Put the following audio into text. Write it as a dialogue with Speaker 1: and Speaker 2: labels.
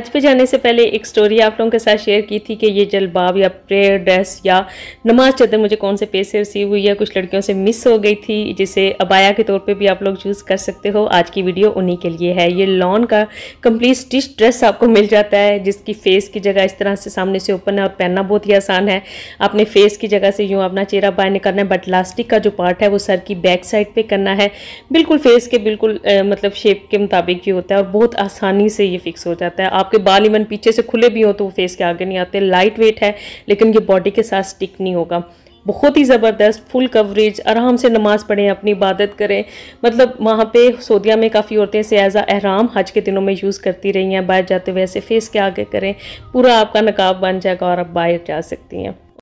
Speaker 1: हज पे जाने से पहले एक स्टोरी आप लोगों के साथ शेयर की थी कि ये जलबाब या प्रेयर ड्रेस या नमाज चादर मुझे कौन से पेज से रिसीव हुई है कुछ लड़कियों से मिस हो गई थी जिसे अबाया के तौर पे भी आप लोग चूज कर सकते हो आज की वीडियो उन्हीं के लिए है ये लॉन का कंप्लीट स्टिच ड्रेस आपको मिल जाता है जिसकी फेस की जगह इस तरह से सामने से ओपन है और पहनना बहुत ही आसान है अपने फेस की जगह से यूँ अपना चेहरा बाहर निकालना है बट लास्टिक का जो पार्ट है वो सर की बैक साइड पर करना है बिल्कुल फेस के बिल्कुल मतलब शेप के मुताबिक ही होता है और बहुत आसानी से ये फिक्स हो जाता है आपके बाल इवन पीछे से खुले भी हों तो वो फेस के आगे नहीं आते लाइट वेट है लेकिन ये बॉडी के साथ स्टिक नहीं होगा बहुत ही ज़बरदस्त फुल कवरेज आराम से नमाज़ पढ़ें अपनी इबादत करें मतलब वहाँ पे सऊदिया में काफ़ी औरतें से एज़ अहराम हज के दिनों में यूज़ करती रही हैं बाहर जाते हुए ऐसे फेस के आगे करें पूरा आपका नकाब बन जाएगा और आप बाहर जा सकती हैं